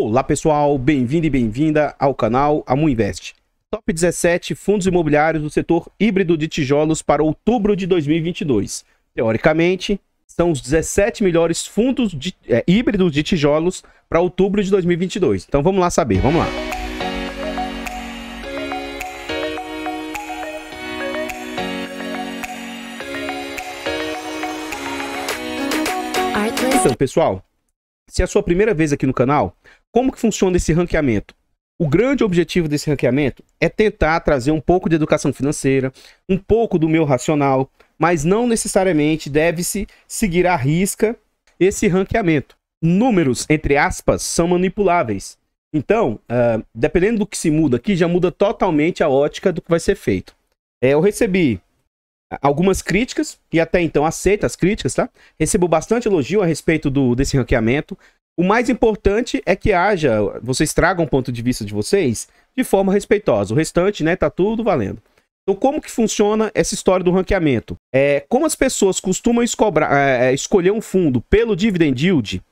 Olá pessoal, bem-vindo e bem-vinda ao canal Amu Invest. Top 17 fundos imobiliários do setor híbrido de tijolos para outubro de 2022. Teoricamente, são os 17 melhores fundos de, é, híbridos de tijolos para outubro de 2022. Então vamos lá saber, vamos lá. Então, pessoal, se é a sua primeira vez aqui no canal, como que funciona esse ranqueamento? O grande objetivo desse ranqueamento é tentar trazer um pouco de educação financeira, um pouco do meu racional, mas não necessariamente deve-se seguir à risca esse ranqueamento. Números, entre aspas, são manipuláveis. Então, uh, dependendo do que se muda aqui, já muda totalmente a ótica do que vai ser feito. É, eu recebi algumas críticas, e até então aceita as críticas, tá? Recebo bastante elogio a respeito do, desse ranqueamento. O mais importante é que haja, vocês tragam o ponto de vista de vocês de forma respeitosa. O restante, né, tá tudo valendo. Então, como que funciona essa história do ranqueamento? É, como as pessoas costumam escobrar, é, é, escolher um fundo pelo dividend yield,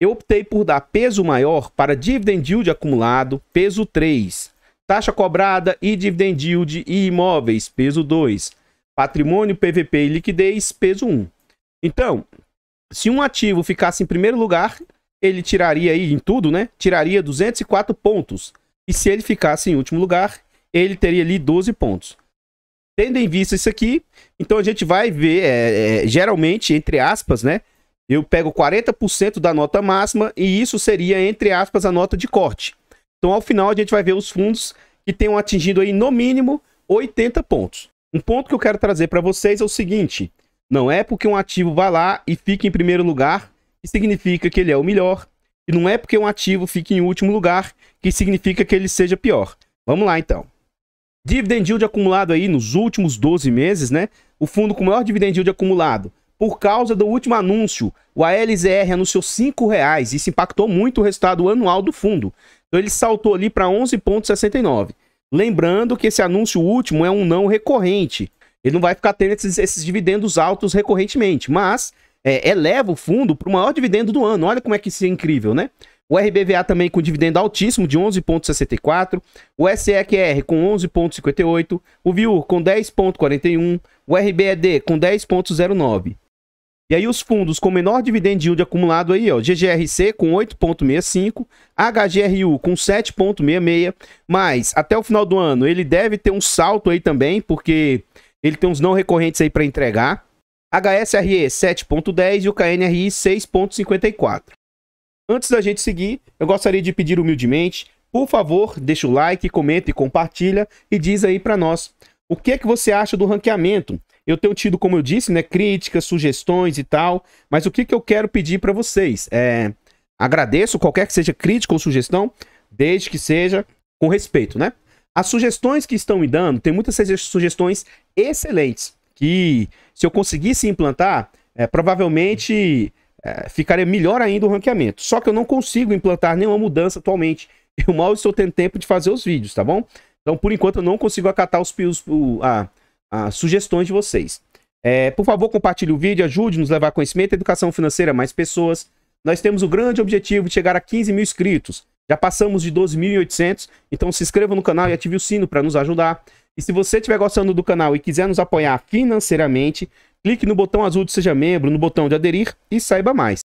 eu optei por dar peso maior para dividend yield acumulado, peso 3, taxa cobrada e dividend yield e imóveis, peso 2. Patrimônio, PVP e liquidez, peso 1. Então, se um ativo ficasse em primeiro lugar, ele tiraria aí em tudo, né? Tiraria 204 pontos. E se ele ficasse em último lugar, ele teria ali 12 pontos. Tendo em vista isso aqui, então a gente vai ver, é, é, geralmente, entre aspas, né? Eu pego 40% da nota máxima e isso seria, entre aspas, a nota de corte. Então, ao final, a gente vai ver os fundos que tenham atingido aí, no mínimo, 80 pontos. Um ponto que eu quero trazer para vocês é o seguinte: não é porque um ativo vai lá e fica em primeiro lugar que significa que ele é o melhor, e não é porque um ativo fica em último lugar que significa que ele seja pior. Vamos lá então. Dividend yield acumulado aí nos últimos 12 meses, né? O fundo com maior dividend yield acumulado por causa do último anúncio, o ALZR anunciou R$ 5,00, isso impactou muito o resultado anual do fundo. Então ele saltou ali para 11,69. Lembrando que esse anúncio último é um não recorrente. Ele não vai ficar tendo esses, esses dividendos altos recorrentemente, mas é, eleva o fundo para o maior dividendo do ano. Olha como é que isso é incrível, né? O RBVA também com dividendo altíssimo de 11,64. O SEQR com 11,58. O VIUR com 10,41. O RBED com 10,09. E aí os fundos com menor dividend yield acumulado aí, ó, GGRC com 8.65, HGRU com 7.66, mas até o final do ano ele deve ter um salto aí também, porque ele tem uns não recorrentes aí para entregar. HSRE 7.10 e o KNRI 6.54. Antes da gente seguir, eu gostaria de pedir humildemente, por favor, deixa o like, comenta e compartilha e diz aí para nós o que é que você acha do ranqueamento? Eu tenho tido, como eu disse, né, críticas, sugestões e tal, mas o que, que eu quero pedir para vocês? É, agradeço qualquer que seja crítica ou sugestão, desde que seja com respeito, né? As sugestões que estão me dando, tem muitas sugestões excelentes, que se eu conseguisse implantar, é, provavelmente é, ficaria melhor ainda o ranqueamento. Só que eu não consigo implantar nenhuma mudança atualmente. Eu mal estou tendo tempo de fazer os vídeos, tá bom? Então, por enquanto, eu não consigo acatar os, os, a, a, sugestões de vocês. É, por favor, compartilhe o vídeo, ajude-nos a levar conhecimento e educação financeira a mais pessoas. Nós temos o grande objetivo de chegar a 15 mil inscritos. Já passamos de 12.800, então se inscreva no canal e ative o sino para nos ajudar. E se você estiver gostando do canal e quiser nos apoiar financeiramente, clique no botão azul de Seja Membro, no botão de Aderir e saiba mais.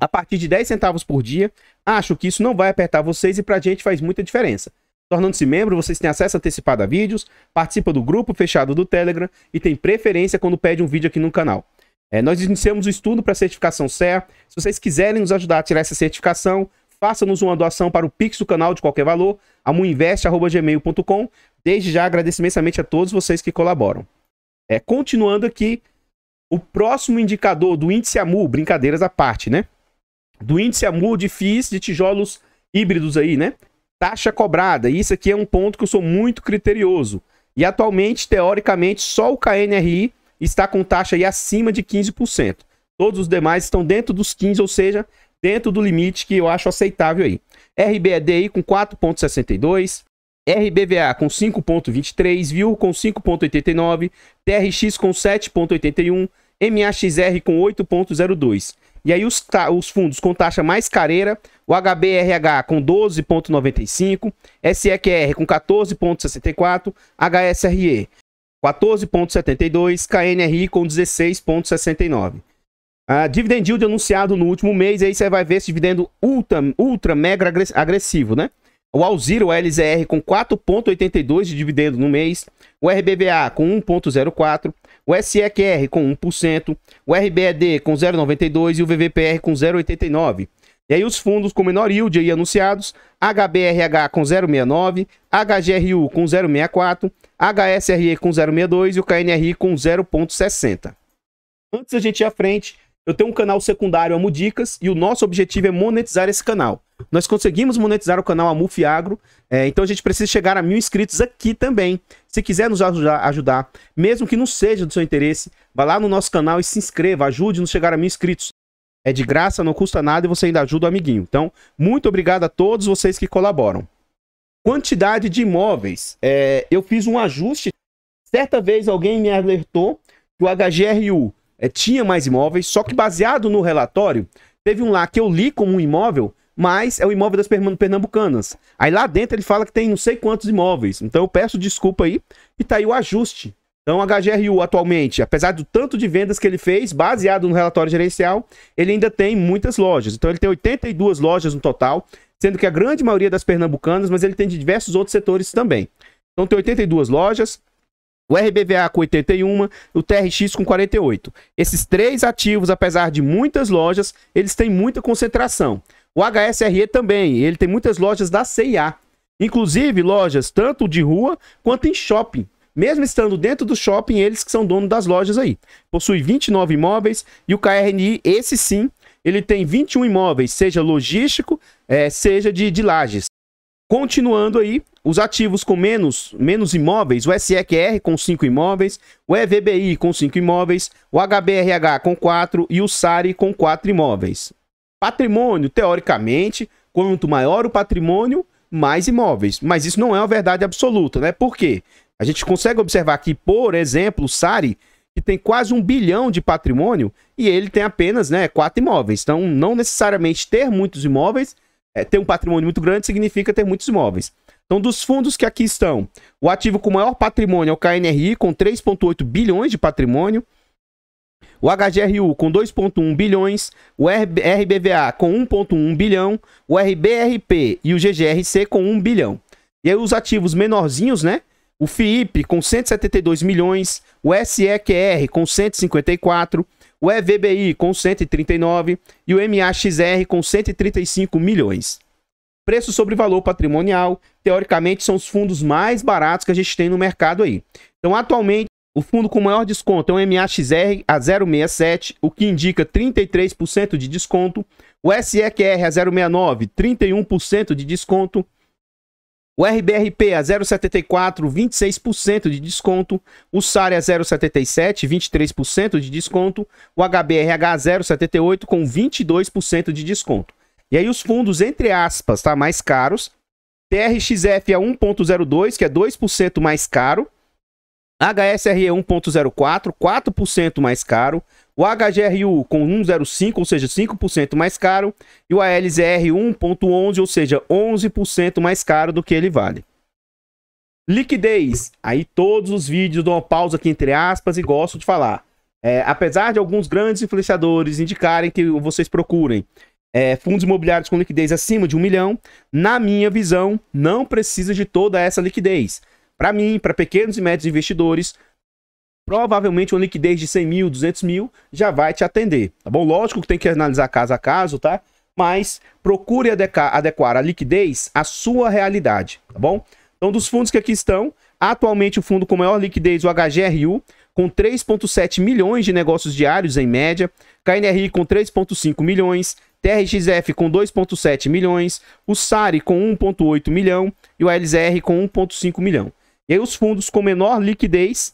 A partir de 10 centavos por dia, acho que isso não vai apertar vocês e para a gente faz muita diferença. Tornando-se membro, vocês têm acesso antecipado a vídeos, participa do grupo fechado do Telegram e tem preferência quando pede um vídeo aqui no canal. É, nós iniciamos o estudo para a certificação CEA. Se vocês quiserem nos ajudar a tirar essa certificação, faça-nos uma doação para o Pix do canal de qualquer valor, amuinvest.gmail.com. Desde já agradeço imensamente a todos vocês que colaboram. É, continuando aqui, o próximo indicador do índice AMU, brincadeiras à parte, né? Do índice AMU de FIIs de tijolos híbridos aí, né? Taxa cobrada. Isso aqui é um ponto que eu sou muito criterioso. E atualmente, teoricamente, só o KNRI está com taxa aí acima de 15%. Todos os demais estão dentro dos 15%, ou seja, dentro do limite que eu acho aceitável aí. RBDI com 4,62%. RBVA com 5.23, VIL com 5.89, TRX com 7.81, MAXR com 8.02. E aí os, os fundos com taxa mais careira, o HBRH com 12.95, SEQR com 14.64, HSRE 14.72, KNRI com 16.69. Ah, dividend yield anunciado no último mês, aí você vai ver esse dividendo ultra, ultra mega agressivo, né? O Alzira, o LZR, com 4,82 de dividendo no mês. O RBVA com 1,04. O SEQR com 1%. O RBED com 0,92 e o VVPR com 0,89. E aí os fundos com menor yield aí anunciados, HBRH com 0,69, HGRU com 0,64, HSRE com 0,62 e o KNRI com 0,60. Antes da gente ir à frente, eu tenho um canal secundário Amo Dicas e o nosso objetivo é monetizar esse canal. Nós conseguimos monetizar o canal Amuf Agro, é, então a gente precisa chegar a mil inscritos aqui também. Se quiser nos ajudar, ajudar, mesmo que não seja do seu interesse, vá lá no nosso canal e se inscreva, ajude-nos a chegar a mil inscritos. É de graça, não custa nada e você ainda ajuda o amiguinho. Então, muito obrigado a todos vocês que colaboram. Quantidade de imóveis. É, eu fiz um ajuste. Certa vez alguém me alertou que o HGRU é, tinha mais imóveis, só que baseado no relatório, teve um lá que eu li como um imóvel, mas é o imóvel das pernambucanas. Aí lá dentro ele fala que tem não sei quantos imóveis. Então eu peço desculpa aí e tá aí o ajuste. Então, a HGRU atualmente, apesar do tanto de vendas que ele fez, baseado no relatório gerencial, ele ainda tem muitas lojas. Então, ele tem 82 lojas no total, sendo que a grande maioria das pernambucanas, mas ele tem de diversos outros setores também. Então, tem 82 lojas, o RBVA com 81, o TRX com 48. Esses três ativos, apesar de muitas lojas, eles têm muita concentração. O HSRE também, ele tem muitas lojas da CIA. Inclusive lojas tanto de rua quanto em shopping. Mesmo estando dentro do shopping, eles que são dono das lojas aí. Possui 29 imóveis e o KRNI, esse sim, ele tem 21 imóveis, seja logístico, é, seja de, de lajes. Continuando aí, os ativos com menos, menos imóveis, o SEQR com 5 imóveis, o EVBI com 5 imóveis, o HBRH com 4 e o SARI com 4 imóveis. Patrimônio, teoricamente, quanto maior o patrimônio, mais imóveis. Mas isso não é uma verdade absoluta, né? Por quê? A gente consegue observar que, por exemplo, o Sari, que tem quase um bilhão de patrimônio, e ele tem apenas né, quatro imóveis. Então, não necessariamente ter muitos imóveis, é, ter um patrimônio muito grande significa ter muitos imóveis. Então, dos fundos que aqui estão, o ativo com maior patrimônio é o KNRI, com 3,8 bilhões de patrimônio. O HGRU com 2,1 bilhões, o RBVA com 1,1 bilhão, o RBRP e o GGRC com 1 bilhão. E aí os ativos menorzinhos, né? O FIIP com 172 milhões, o SEQR com 154, o EVBI com 139 e o MAXR com 135 milhões. Preço sobre valor patrimonial, teoricamente, são os fundos mais baratos que a gente tem no mercado aí. Então, atualmente, o fundo com maior desconto é o MAXR a 0,67, o que indica 33% de desconto. O SEQR a 0,69, 31% de desconto. O RBRP a 0,74, 26% de desconto. O SAR a 0,77, 23% de desconto. O HBRH a 0,78 com 22% de desconto. E aí os fundos, entre aspas, tá? Mais caros. TRXF a 1,02, que é 2% mais caro. HSRE 1.04, 4% mais caro. O HGRU com 1,05, ou seja, 5% mais caro. E o ALZR 1.11, ou seja, 11% mais caro do que ele vale. Liquidez. Aí todos os vídeos dou uma pausa aqui entre aspas e gosto de falar. É, apesar de alguns grandes influenciadores indicarem que vocês procurem é, fundos imobiliários com liquidez acima de um milhão, na minha visão, não precisa de toda essa liquidez. Para mim, para pequenos e médios investidores, provavelmente uma liquidez de 100 mil, 200 mil já vai te atender, tá bom? Lógico que tem que analisar caso a caso, tá? Mas procure adequar a liquidez à sua realidade, tá bom? Então, dos fundos que aqui estão, atualmente o fundo com maior liquidez, o HGRU, com 3,7 milhões de negócios diários em média, KNRI com 3,5 milhões, TRXF com 2,7 milhões, o SARI com 1,8 milhão e o ALZR com 1,5 milhão. E aí os fundos com menor liquidez,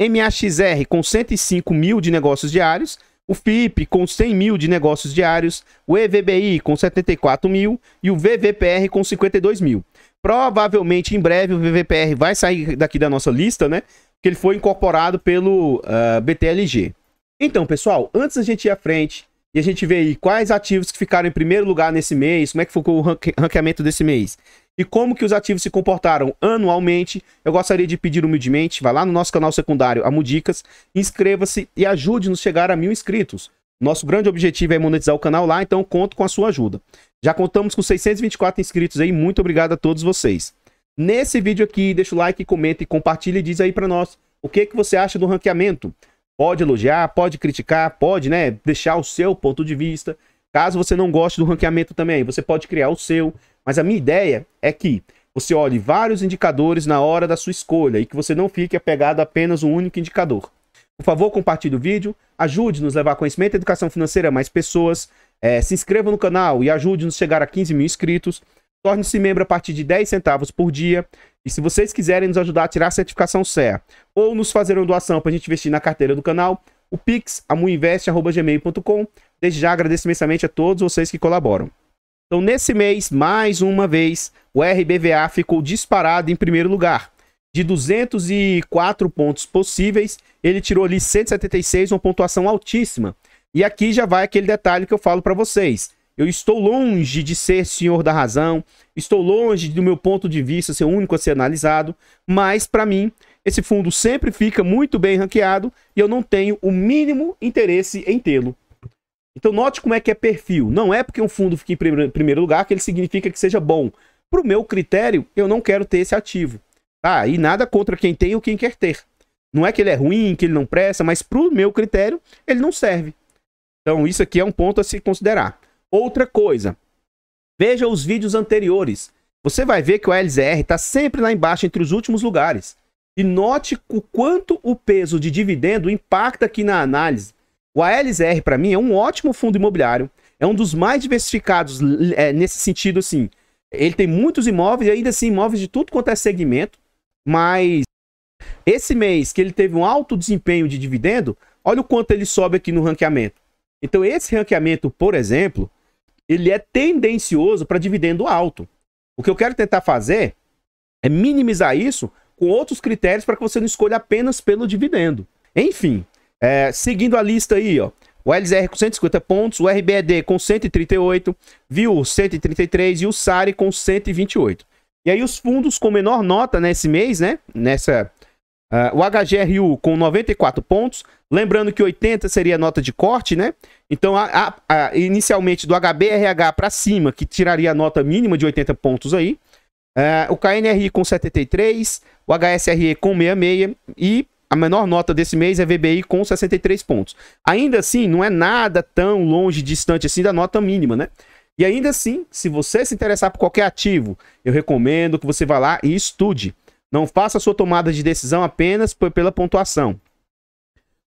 MAXR com 105 mil de negócios diários, o FIP com 100 mil de negócios diários, o EVBI com 74 mil e o VVPR com 52 mil. Provavelmente em breve o VVPR vai sair daqui da nossa lista, né? Porque ele foi incorporado pelo uh, ah, BTLG. Então, pessoal, antes da gente ir à frente e a gente ver aí quais ativos que ficaram em primeiro lugar nesse mês, como é que ficou o ranque ranqueamento desse mês e como que os ativos se comportaram anualmente, eu gostaria de pedir humildemente, vá lá no nosso canal secundário Amudicas, inscreva-se e ajude-nos a chegar a mil inscritos. Nosso grande objetivo é monetizar o canal lá, então conto com a sua ajuda. Já contamos com 624 inscritos aí, muito obrigado a todos vocês. Nesse vídeo aqui, deixa o like, comenta e compartilha e diz aí para nós o que, que você acha do ranqueamento. Pode elogiar, pode criticar, pode né, deixar o seu ponto de vista. Caso você não goste do ranqueamento também, você pode criar o seu. Mas a minha ideia é que você olhe vários indicadores na hora da sua escolha e que você não fique apegado a apenas um único indicador. Por favor, compartilhe o vídeo, ajude-nos a levar conhecimento e educação financeira a mais pessoas, é, se inscreva no canal e ajude-nos a chegar a 15 mil inscritos, torne-se membro a partir de 10 centavos por dia e se vocês quiserem nos ajudar a tirar a certificação CEA ou nos fazer uma doação para a gente investir na carteira do canal, o pix amuinvest.gmail.com. Desde já agradeço imensamente a todos vocês que colaboram. Então, nesse mês, mais uma vez, o RBVA ficou disparado em primeiro lugar. De 204 pontos possíveis, ele tirou ali 176, uma pontuação altíssima. E aqui já vai aquele detalhe que eu falo para vocês. Eu estou longe de ser senhor da razão, estou longe do meu ponto de vista ser o único a ser analisado, mas para mim esse fundo sempre fica muito bem ranqueado e eu não tenho o mínimo interesse em tê-lo. Então note como é que é perfil. Não é porque um fundo fica em primeiro lugar que ele significa que seja bom. Para o meu critério, eu não quero ter esse ativo. Ah, e nada contra quem tem ou quem quer ter. Não é que ele é ruim, que ele não presta, mas para o meu critério, ele não serve. Então isso aqui é um ponto a se considerar. Outra coisa, veja os vídeos anteriores. Você vai ver que o LZR está sempre lá embaixo, entre os últimos lugares. E note o quanto o peso de dividendo impacta aqui na análise. O ALSR para mim, é um ótimo fundo imobiliário. É um dos mais diversificados é, nesse sentido, assim. Ele tem muitos imóveis, ainda assim, imóveis de tudo quanto é segmento. Mas esse mês que ele teve um alto desempenho de dividendo, olha o quanto ele sobe aqui no ranqueamento. Então, esse ranqueamento, por exemplo, ele é tendencioso para dividendo alto. O que eu quero tentar fazer é minimizar isso com outros critérios para que você não escolha apenas pelo dividendo. Enfim, é, seguindo a lista aí, ó. O LZR com 150 pontos, o RBED com 138, Viu 133 e o SARI com 128. E aí os fundos com menor nota nesse mês, né? Nessa uh, o HGRU com 94 pontos, lembrando que 80 seria nota de corte, né? Então a, a, a, inicialmente do HBRH para cima, que tiraria a nota mínima de 80 pontos aí. Uh, o KNRI com 73, o HSRE com 66 e a menor nota desse mês é VBI com 63 pontos. Ainda assim, não é nada tão longe, distante assim da nota mínima, né? E ainda assim, se você se interessar por qualquer ativo, eu recomendo que você vá lá e estude. Não faça sua tomada de decisão apenas pela pontuação.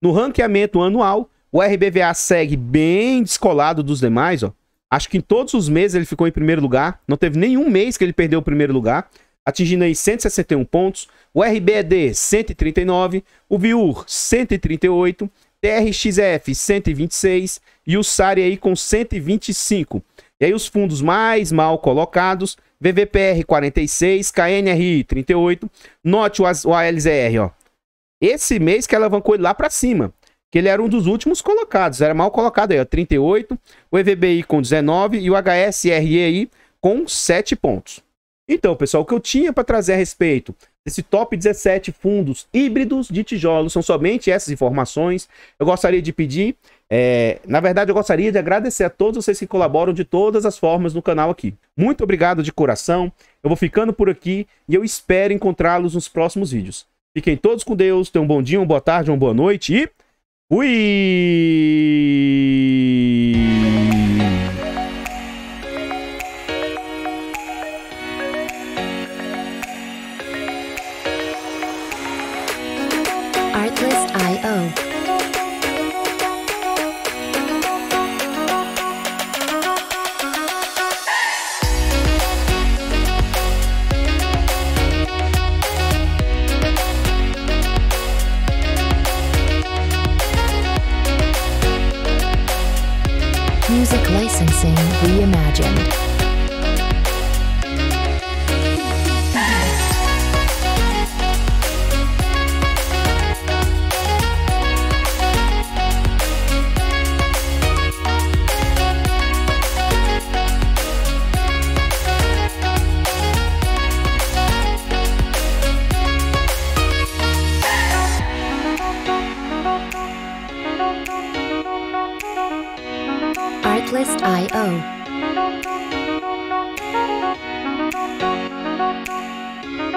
No ranqueamento anual, o RBVA segue bem descolado dos demais, ó. Acho que em todos os meses ele ficou em primeiro lugar. Não teve nenhum mês que ele perdeu o primeiro lugar atingindo aí 161 pontos. O RBED 139, o Biur 138, TRXF 126 e o SARI aí com 125. E aí os fundos mais mal colocados, VVPR 46, KNRI 38, note o ALZR, ó. Esse mês que alavancou ele lá para cima, que ele era um dos últimos colocados, era mal colocado aí, ó, 38, o EVBI com 19 e o HSRE aí com 7 pontos. Então, pessoal, o que eu tinha para trazer a respeito desse top 17 fundos híbridos de tijolos são somente essas informações. Eu gostaria de pedir, é, na verdade, eu gostaria de agradecer a todos vocês que colaboram de todas as formas no canal aqui. Muito obrigado de coração. Eu vou ficando por aqui e eu espero encontrá-los nos próximos vídeos. Fiquem todos com Deus, tenham um bom dia, uma boa tarde, uma boa noite e fui!